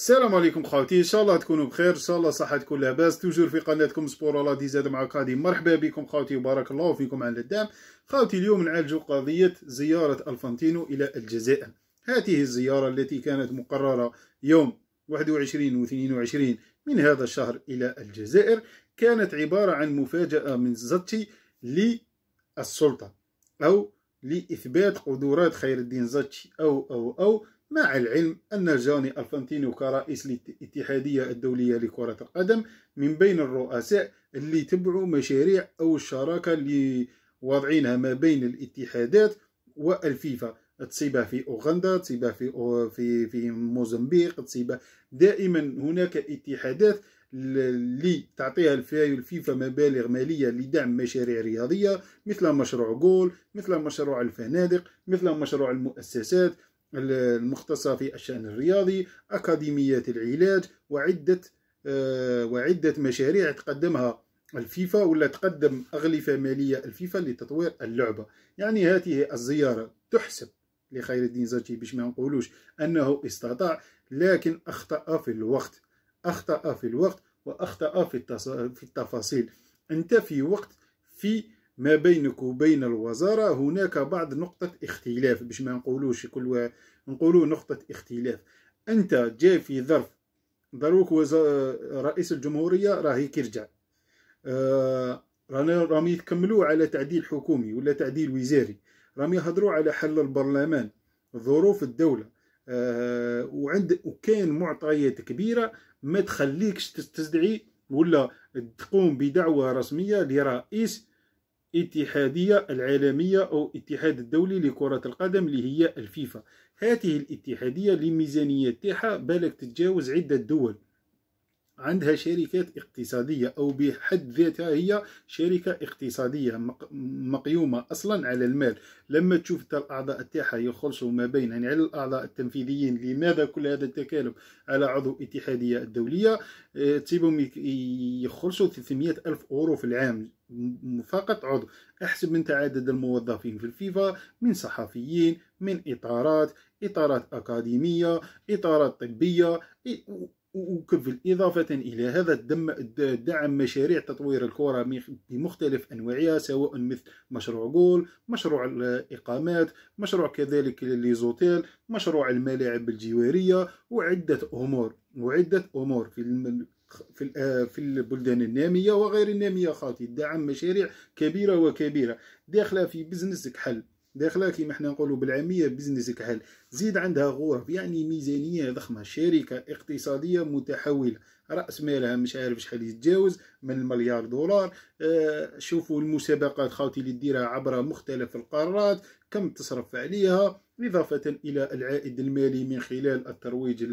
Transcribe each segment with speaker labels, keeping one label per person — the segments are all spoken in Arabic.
Speaker 1: السلام عليكم خواتي ان شاء الله تكونوا بخير ان شاء الله صحتكم لاباس توجور في قناتكم سبور الله دي زاد مع قادي مرحبا بكم خواتي وبارك الله فيكم على الدعم خواتي اليوم نعالجوا قضيه زياره الفانتينو الى الجزائر هذه الزياره التي كانت مقرره يوم 21 و 22 من هذا الشهر الى الجزائر كانت عباره عن مفاجاه من زتشي للسلطه او لاثبات قدرات خير الدين زتشي او او او مع العلم أن جوني ألفانتينيو كرئيس الاتحادية الدولية لكرة القدم من بين الرؤساء اللي تبعوا مشاريع أو الشراكة اللي واضعينها ما بين الاتحادات والفيفا تصيبها في أوغندا تصيبها في أو في في موزمبيق تصيبها دائما هناك اتحادات اللي تعطيها الفيفا مبالغ ماليه لدعم مشاريع رياضيه مثل مشروع جول مثل مشروع الفنادق مثل مشروع المؤسسات المختصة في الشأن الرياضي أكاديميات العلاج وعدة آه، وعدة مشاريع تقدمها الفيفا ولا تقدم أغلفة مالية الفيفا لتطوير اللعبة يعني هذه الزيارة تحسب لخير الدين زرتي باش ما نقولوش أنه استطاع لكن أخطأ في الوقت أخطأ في الوقت وأخطأ في, التفاصيل أنت في وقت في ما بينك وبين الوزارة هناك بعض نقطة اختلاف باش ما نقولوش كل و... نقولو نقطة اختلاف أنت جاي في ظرف ضروك وز... رئيس الجمهورية راهي كيرجع آه... راهم يكملوا على تعديل حكومي ولا تعديل وزاري راهم يهضروا على حل البرلمان ظروف الدولة آه... وعند وكان معطيات كبيرة ما تخليكش تستدعي ولا تقوم بدعوة رسمية لرئيس الاتحادية العالمية أو الاتحاد الدولي لكرة القدم اللي هي الفيفا هذه الاتحادية لميزانية تاعها بالك تتجاوز عدة دول عندها شركات اقتصادية أو بحد ذاتها هي شركة اقتصادية مقيومة أصلا على المال لما تشوف الأعضاء تاعها يخلصوا ما بين يعني على الأعضاء التنفيذيين لماذا كل هذا التكالب على عضو اتحادية الدولية آه، تسيبهم يخلصوا 300 ألف أورو في العام فقط عضو احسب انت عدد الموظفين في الفيفا من صحفيين من اطارات اطارات اكاديميه اطارات طبيه وكفل إضافة إلى هذا دعم مشاريع تطوير الكرة بمختلف أنواعها سواء مثل مشروع جول مشروع الإقامات مشروع كذلك ليزوتيل مشروع الملاعب الجوارية وعدة أمور وعدة أمور في الم... في في البلدان النامية وغير النامية خاطي دعم مشاريع كبيرة وكبيرة داخلة في بزنسك حل داخله كيما حنا نقولوا بالعاميه بزنس كحل زيد عندها غرف يعني ميزانيه ضخمه شركه اقتصاديه متحوله راس مالها مش عارف شحال يتجاوز من المليار دولار آه شوفوا المسابقات خاوتي اللي ديرها عبر مختلف القارات كم تصرف عليها إضافة إلى العائد المالي من خلال الترويج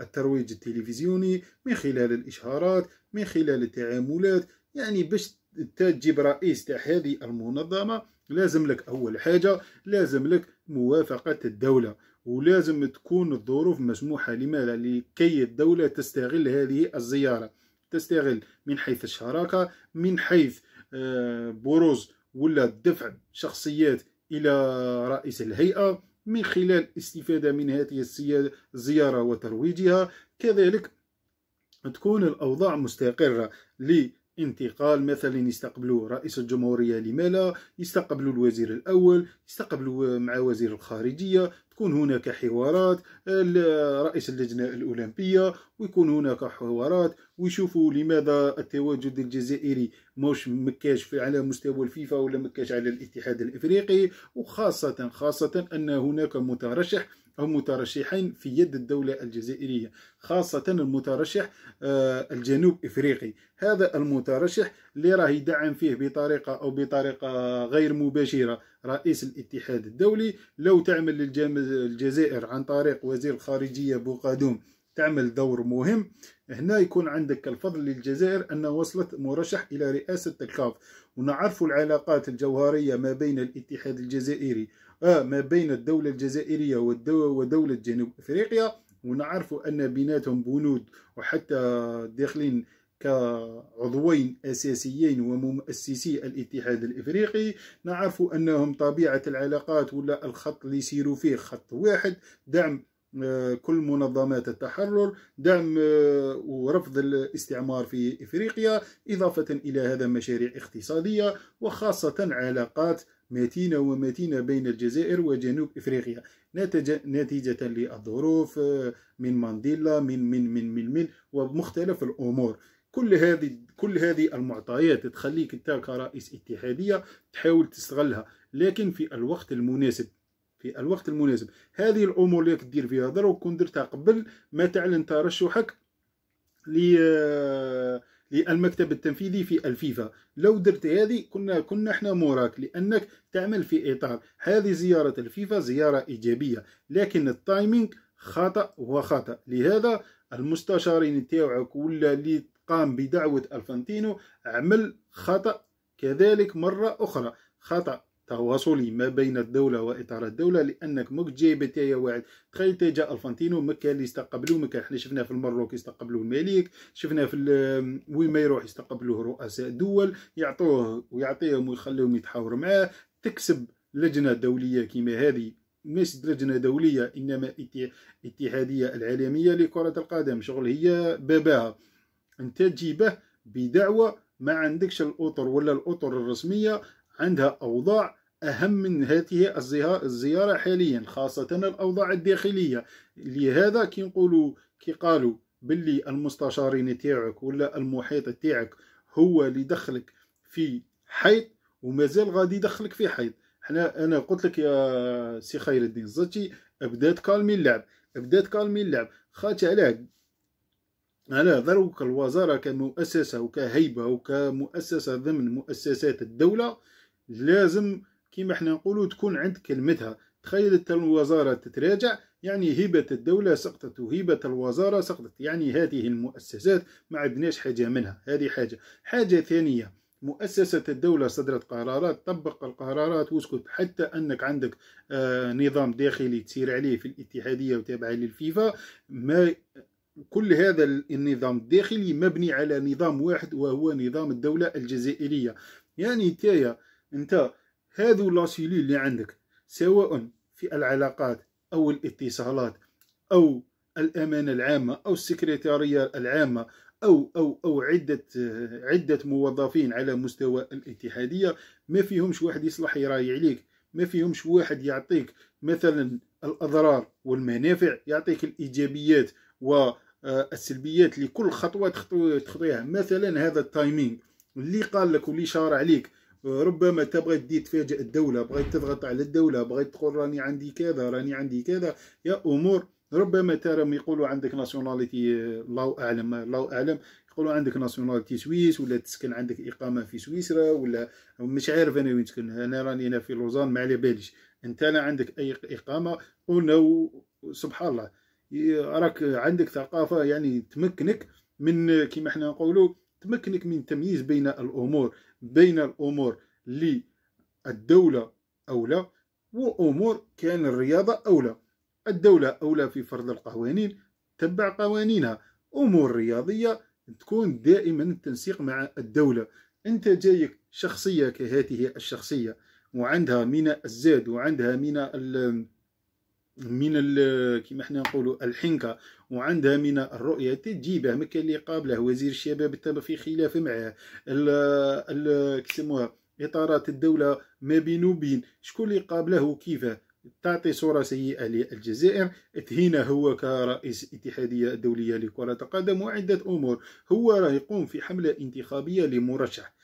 Speaker 1: الترويج التلفزيوني من خلال الإشهارات من خلال التعاملات يعني باش تجيب رئيس تاع هذه المنظمة لازم لك اول حاجه لازم لك موافقه الدوله ولازم تكون الظروف مسموحه لماذا لكي الدوله تستغل هذه الزياره تستغل من حيث الشراكه من حيث آه، بروز ولا دفع شخصيات الى رئيس الهيئه من خلال استفاده من هذه الزياره وترويجها كذلك تكون الاوضاع مستقره انتقال مثلا يستقبلوا رئيس الجمهوريه لمالا يستقبلوا الوزير الاول يستقبلوا مع وزير الخارجيه تكون هناك حوارات رئيس اللجنه الاولمبيه ويكون هناك حوارات ويشوفوا لماذا التواجد الجزائري مش مكاش على مستوى الفيفا ولا مكاش على الاتحاد الافريقي وخاصه خاصه ان هناك مترشح أو مترشحين في يد الدولة الجزائرية خاصة المترشح آه، الجنوب إفريقي هذا المترشح اللي راه يدعم فيه بطريقة أو بطريقة غير مباشرة رئيس الاتحاد الدولي لو تعمل للجزائر عن طريق وزير الخارجية بوقادوم تعمل دور مهم هنا يكون عندك الفضل للجزائر أنها وصلت مرشح إلى رئاسة الكاف ونعرف العلاقات الجوهرية ما بين الاتحاد الجزائري آه ما بين الدولة الجزائرية ودولة جنوب أفريقيا ونعرف أن بيناتهم بنود وحتى داخلين كعضوين أساسيين ومؤسسي الاتحاد الإفريقي نعرف أنهم طبيعة العلاقات ولا الخط اللي يسيروا فيه خط واحد دعم آه، كل منظمات التحرر دعم آه، ورفض الاستعمار في إفريقيا إضافة إلى هذا مشاريع اقتصادية وخاصة علاقات متينة ومتينة بين الجزائر وجنوب إفريقيا نتيجة للظروف آه، من مانديلا من من من من من ومختلف الأمور كل هذه كل هذه المعطيات تخليك انت كرئيس اتحاديه تحاول تستغلها لكن في الوقت المناسب في الوقت المناسب هذه الامور اللي كدير فيها دروك كون درتها قبل ما تعلن ترشحك آه، للمكتب التنفيذي في الفيفا لو درت هذه كنا كنا احنا موراك لانك تعمل في اطار هذه زياره الفيفا زياره ايجابيه لكن التايمينغ خطا وخطا لهذا المستشارين تاعك ولا اللي قام بدعوه الفانتينو عمل خطا كذلك مره اخرى خطا تواصلي ما بين الدوله واطار الدوله لانك مك جايب تايا واحد تخيل تا جا الفانتينو مكا اللي يستقبلو مكا حنا شفناه في المروك يستقبلو الملك شفناه في وين ما يروح يستقبلوه رؤساء دول يعطوه ويعطيهم ويخليهم يتحاور معاه تكسب لجنه دوليه كيما هذه مش لجنة دولية إنما اتحادية العالمية لكرة القدم شغل هي باباها أنت تجيبه بدعوة ما عندكش الأطر ولا الأطر الرسمية عندها أوضاع أهم من هذه الزيارة حاليا خاصة الأوضاع الداخلية لهذا كي نقولوا كي قالوا باللي المستشارين تاعك ولا المحيط تاعك هو اللي دخلك في حيط ومازال غادي يدخلك في حيط حنا انا قلت لك يا سي خير الدين زتي بدات كالمي اللعب بدات كالمي اللعب خاطر علاه على ذروك الوزارة كمؤسسة وكهيبة وكمؤسسة ضمن مؤسسات الدولة لازم كيما احنا نقولوا تكون عند كلمتها تخيل الوزارة تتراجع يعني هبة الدولة سقطت وهبة الوزارة سقطت يعني هذه المؤسسات ما عندناش حاجة منها هذه حاجة حاجة ثانية مؤسسة الدولة صدرت قرارات طبق القرارات واسكت حتى أنك عندك آه، نظام داخلي تسير عليه في الاتحادية وتابعة للفيفا ما كل هذا النظام الداخلي مبني على نظام واحد وهو نظام الدولة الجزائرية يعني تايا انت هذو لاسيلي اللي عندك سواء في العلاقات أو الاتصالات أو الأمانة العامة أو السكرتارية العامة أو أو أو عدة عدة موظفين على مستوى الاتحادية ما فيهمش واحد يصلح يراي عليك ما فيهمش واحد يعطيك مثلا الأضرار والمنافع يعطيك الإيجابيات والسلبيات لكل خطوة تخطيها مثلا هذا التايمينج اللي قال لك واللي شارع عليك ربما تبغى تدي تفاجئ الدولة بغيت تضغط على الدولة بغيت تقول راني عندي كذا راني عندي كذا يا أمور ربما ترى يقولوا عندك ناسيوناليتي الله أعلم الله أعلم يقولوا عندك ناسيوناليتي سويس ولا تسكن عندك إقامة في سويسرا ولا مش عارف أنا وين تسكن أنا راني هنا في لوزان ما على باليش أنت لا عندك أي إقامة قلنا سبحان الله راك عندك ثقافة يعني تمكنك من كيما احنا نقولوا تمكنك من تمييز بين الامور بين الامور اللي الدوله اولى وامور كان الرياضه اولى الدوله اولى في فرض القوانين تبع قوانينها امور رياضيه تكون دائما التنسيق مع الدوله انت جايك شخصيه كهاته الشخصيه وعندها من الزاد وعندها من ال من ال كما حنا نقولوا الحنكه وعندها من الرؤية تجيبه مكان اللي قابله وزير الشباب تم في خلاف معه كيسموها اطارات الدوله ما بين وبين شكون اللي قابله وكيفه تعطي صورة سيئة للجزائر تهينه هو كرئيس اتحادية الدولية لكرة القدم وعدة أمور هو راه يقوم في حملة انتخابية لمرشح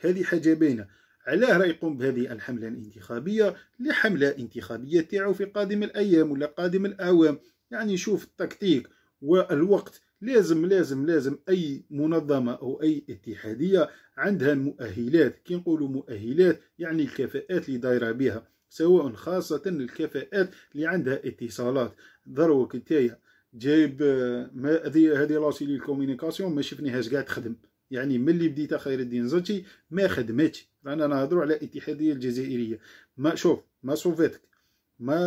Speaker 1: هذه حاجة باينة علاه راه يقوم بهذه الحملة الانتخابية لحملة انتخابية تاعو في قادم الأيام ولا قادم الأعوام يعني شوف التكتيك والوقت لازم لازم لازم اي منظمه او اي اتحاديه عندها مؤهلات كي نقولوا مؤهلات يعني الكفاءات اللي دايره بها سواء خاصه الكفاءات اللي عندها اتصالات ضروك نتايا جايب ما هذه هذه لاسيلي ما شفنيهاش قاعد تخدم يعني ملي بديت خير الدين زرتي ما خدمتش رانا نهضروا على الاتحاديه الجزائريه ما شوف ما سوفيتك ما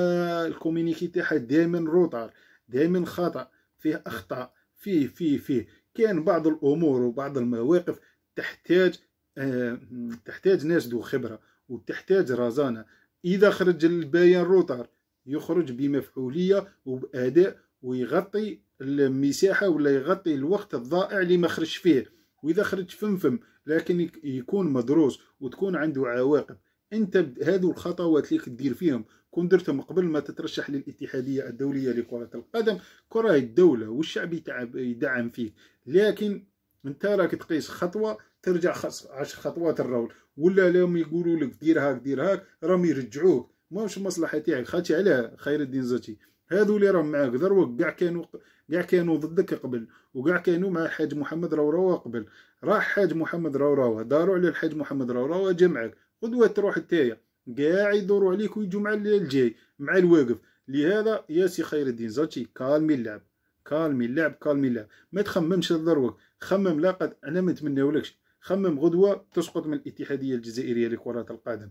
Speaker 1: الكومينيكي تاعها دائما روطار دائما خطا فيه اخطاء فيه فيه فيه كان بعض الامور وبعض المواقف تحتاج أه تحتاج ناس ذو خبره وتحتاج رزانه اذا خرج البيان روتر يخرج بمفعوليه وباداء ويغطي المساحه ولا يغطي الوقت الضائع اللي ما خرج فيه واذا خرج فم فم لكن يكون مدروس وتكون عنده عواقب انت هذو الخطوات اللي تدير فيهم كون درتهم قبل ما تترشح للاتحاديه الدوليه لكره القدم كره الدوله والشعب يتعب يدعم فيك لكن انت راك تقيس خطوه ترجع عشر خطوات الرول ولا لهم يقولوا لك دير هاك دير هاك راهم يرجعوك ماهوش المصلحه تاعك خاطي علاه خير الدين زاتي هذو اللي راهم معاك ذروك كاع كانوا كاع كانوا ضدك قبل وكاع كانوا مع الحاج محمد روراوا قبل راح حاج محمد روراوا داروا على الحاج محمد روراوا جمعك غدوه تروح التايه كاع يدوروا عليك ويجوا مع الجاي مع الواقف لهذا يا سي خير الدين زاتي كالمي اللعب كالمي اللعب كالمي اللعب ما تخممش الضروك خمم لا قد انا ما نتمناولكش خمم غدوه تسقط من الاتحاديه الجزائريه لكره القدم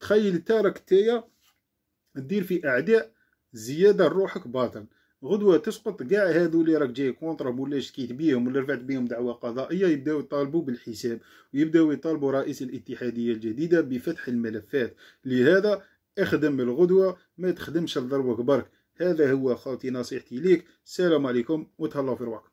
Speaker 1: تخيل تارك تايا دير في اعداء زياده روحك باطل غدوه تسقط كاع هادو اللي راك جاي كونطرا ولا شكيت بيهم ولا رفعت بيهم دعوه قضائيه يبداو يطالبوا بالحساب ويبداو يطالبوا رئيس الاتحاديه الجديده بفتح الملفات لهذا اخدم الغدوه ما تخدمش لضربك برك هذا هو خوتي نصيحتي ليك السلام عليكم وتهلاو في رواحكم